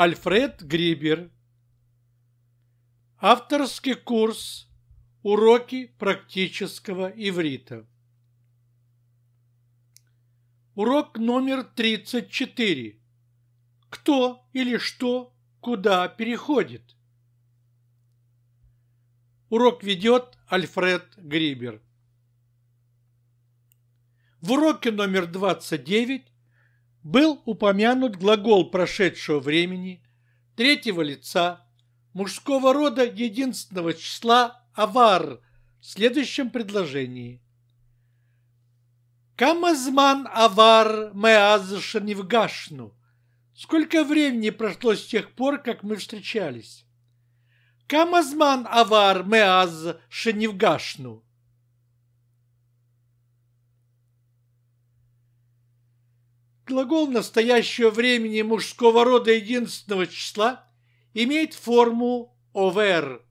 Альфред Грибер. Авторский курс «Уроки практического иврита». Урок номер 34. Кто или что куда переходит? Урок ведет Альфред Грибер. В уроке номер 29 был упомянут глагол прошедшего времени, третьего лица, мужского рода единственного числа «авар» в следующем предложении. «Камазман авар меаз шанивгашну» Сколько времени прошло с тех пор, как мы встречались? Камазман авар меаз шеневгашну. Глагол настоящего времени мужского рода единственного числа имеет форму овер.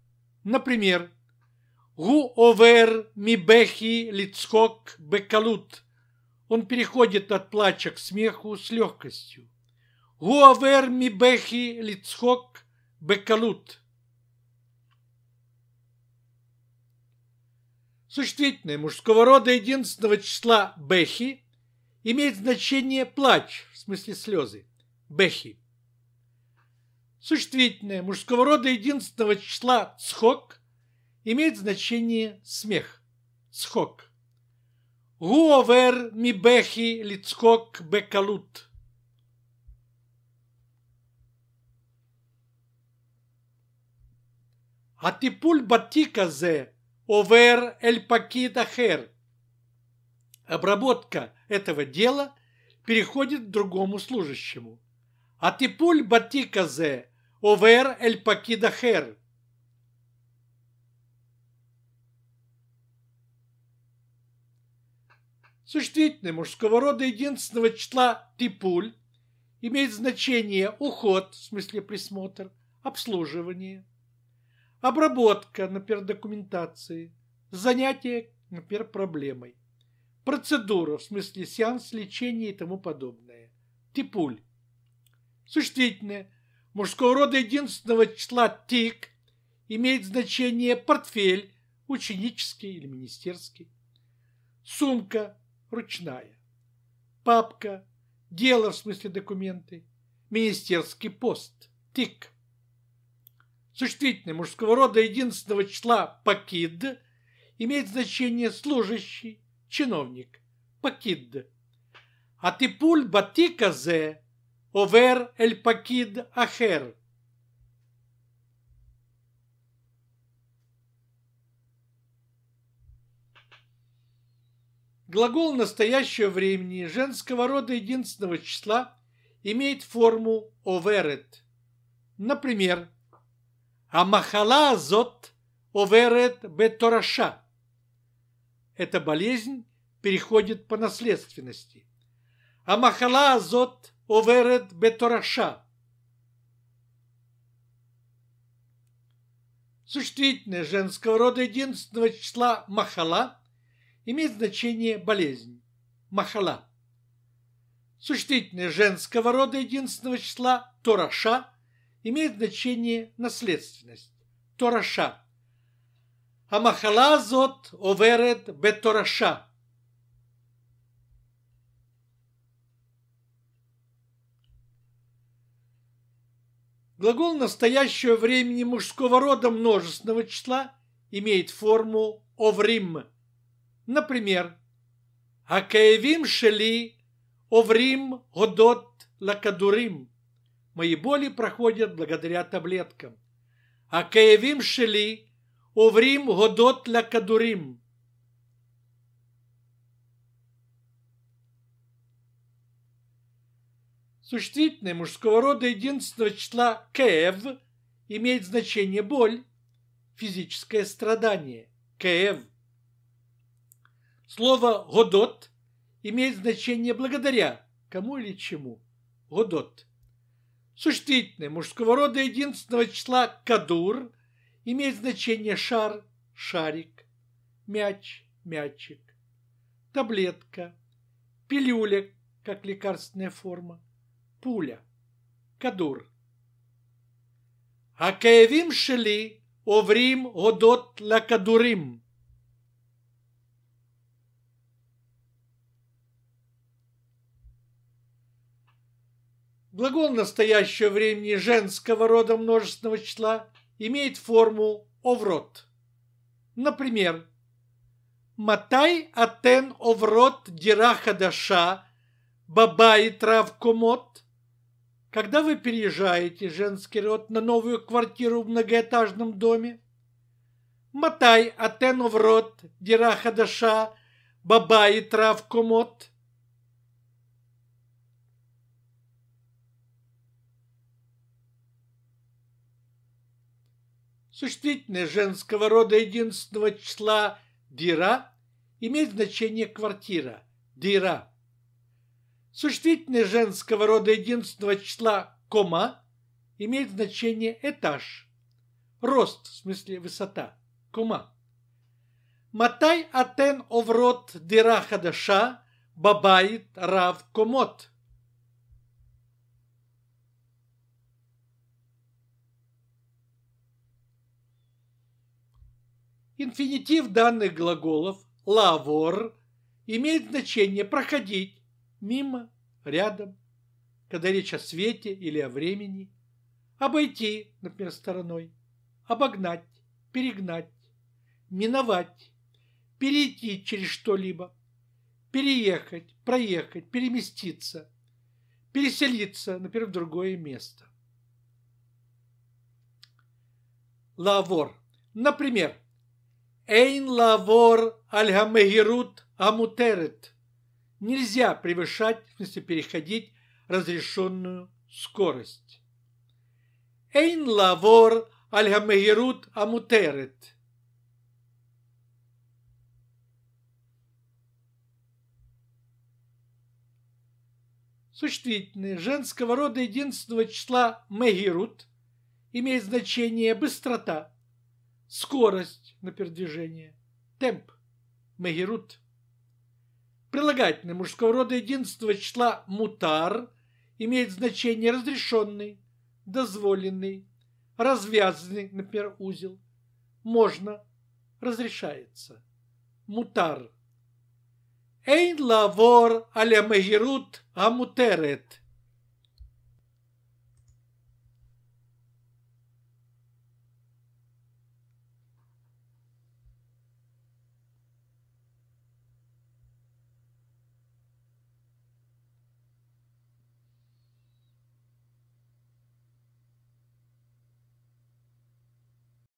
Например, гу овер бехи лицхок бекалут. Он переходит от плача к смеху с легкостью. Гу овер бехи лицхок бекалут. Существительное мужского рода единственного числа бехи – имеет значение плач, в смысле слезы, бехи Существительное мужского рода единственного числа цхок имеет значение смех, цхок. Гуовер ми бехи бэхи лицхок бекалут. а типуль батика зе овер эль пакит хер Обработка – этого дела переходит к другому служащему. А Атипуль батиказе овер эль пакидахер. Существительное мужского рода единственного числа типуль имеет значение уход, в смысле присмотр, обслуживание, обработка, например, документации, занятие, например, проблемой процедуру, в смысле сеанс лечения и тому подобное. Типуль. Существительное. Мужского рода единственного числа тик имеет значение портфель, ученический или министерский. Сумка ручная. Папка. Дело, в смысле документы. Министерский пост. Тик. Существительное мужского рода единственного числа пакид имеет значение служащий, чиновник, פקיד. הטיפול בתיק הזה עובר אל פקיד אחר. Глагол настоящего времени женского рода единственного числа имеет форму оверет. Например, «Амахала зот оверет бетораша» эта болезнь переходит по наследственности. А махала азот оверет бетораша. Существительное женского рода единственного числа махала имеет значение болезнь. Махала. Существительное женского рода единственного числа тораша имеет значение наследственность. Тораша. המחלה הזאת עוברת בתורשה. Глагол настоящего времени мужского рода множественного числа имеет форму «оврим». Например, «Акаевим шели оврим годот лакадурим». Мои боли проходят благодаря таблеткам. «Акаевим шели Оврім Годот ля Кадурім. Существительное мужского рода единственного числа «кев» имеет значение «боль», физическое страдание, «кев». Слово «годот» имеет значение «благодаря», кому или чему, «годот». Существительное мужского рода единственного числа «кадур» Имеет значение шар, шарик, мяч, мячик, таблетка, пилюля, как лекарственная форма, пуля, кадур. А шели שלי עוברים הודות לכדורים. Глагол настоящего времени женского рода множественного числа имеет форму оврот. Например, Матай атен оврот дираха баба и трав комот. Когда вы переезжаете женский род на новую квартиру в многоэтажном доме? Матай атен оврот дираха баба и трав комот. Существительное женского рода единственного числа «дира» имеет значение «квартира» – «дира». Существительное женского рода единственного числа «кома» имеет значение «этаж». Рост, в смысле высота, «кома». Матай атен оврот дира хадаша бабает рав комот – Инфинитив данных глаголов «лавор» имеет значение «проходить», «мимо», «рядом», когда речь о свете или о времени, «обойти», например, стороной, «обогнать», «перегнать», «миновать», «перейти через что-либо», «переехать», «проехать», «переместиться», «переселиться», например, в другое место. Лавор. Например, Эйн лавор альгамегерут амутерет. Нельзя превышать, в смысле переходить разрешенную скорость. Эйн лавор альгамегерут амутерет. Существительное женского рода единственного числа мегерут имеет значение быстрота, скорость на передвижение, темп, мегерут. Прилагательное мужского рода единственного числа мутар имеет значение разрешенный, дозволенный, развязанный, например, узел. Можно, разрешается. Мутар. Эйн лавор аля мегерут амутерет.